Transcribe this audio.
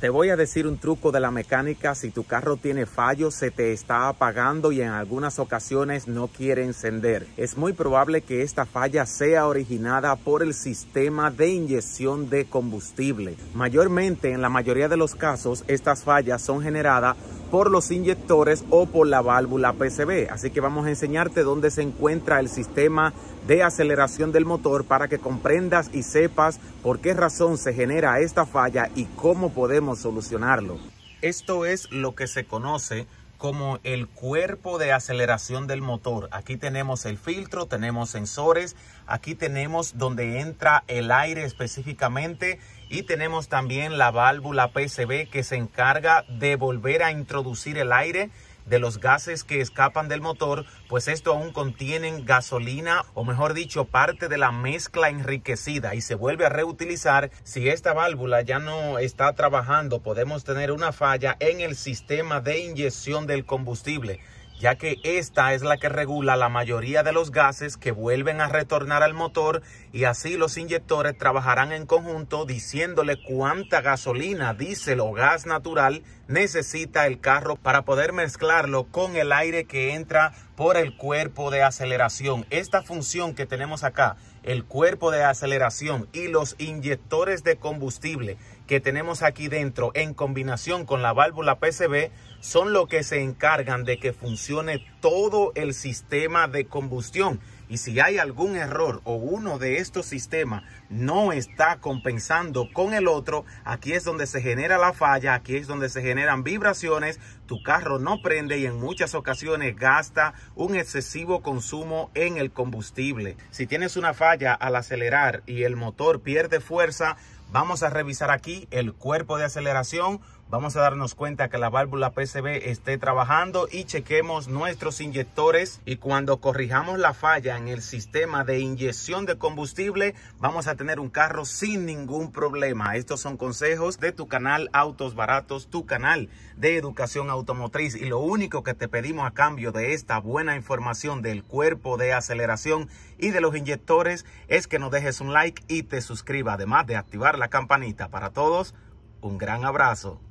Te voy a decir un truco de la mecánica si tu carro tiene fallos, se te está apagando y en algunas ocasiones no quiere encender. Es muy probable que esta falla sea originada por el sistema de inyección de combustible. Mayormente en la mayoría de los casos estas fallas son generadas por los inyectores o por la válvula PCB. Así que vamos a enseñarte dónde se encuentra el sistema de aceleración del motor para que comprendas y sepas por qué razón se genera esta falla y cómo podemos solucionarlo. Esto es lo que se conoce como el cuerpo de aceleración del motor. Aquí tenemos el filtro, tenemos sensores, aquí tenemos donde entra el aire específicamente y tenemos también la válvula PCB que se encarga de volver a introducir el aire de los gases que escapan del motor, pues esto aún contienen gasolina o mejor dicho parte de la mezcla enriquecida y se vuelve a reutilizar. Si esta válvula ya no está trabajando, podemos tener una falla en el sistema de inyección del combustible ya que esta es la que regula la mayoría de los gases que vuelven a retornar al motor y así los inyectores trabajarán en conjunto diciéndole cuánta gasolina, diésel o gas natural necesita el carro para poder mezclarlo con el aire que entra por el cuerpo de aceleración. Esta función que tenemos acá, el cuerpo de aceleración y los inyectores de combustible que tenemos aquí dentro en combinación con la válvula PCB son lo que se encargan de que funcione todo el sistema de combustión. Y si hay algún error o uno de estos sistemas no está compensando con el otro, aquí es donde se genera la falla, aquí es donde se generan vibraciones, tu carro no prende y en muchas ocasiones gasta un excesivo consumo en el combustible. Si tienes una falla al acelerar y el motor pierde fuerza, Vamos a revisar aquí el cuerpo de aceleración. Vamos a darnos cuenta que la válvula PCB esté trabajando y chequemos nuestros inyectores. Y cuando corrijamos la falla en el sistema de inyección de combustible, vamos a tener un carro sin ningún problema. Estos son consejos de tu canal Autos Baratos, tu canal de educación automotriz. Y lo único que te pedimos a cambio de esta buena información del cuerpo de aceleración y de los inyectores es que nos dejes un like y te suscribas, además de activar la campanita. Para todos, un gran abrazo.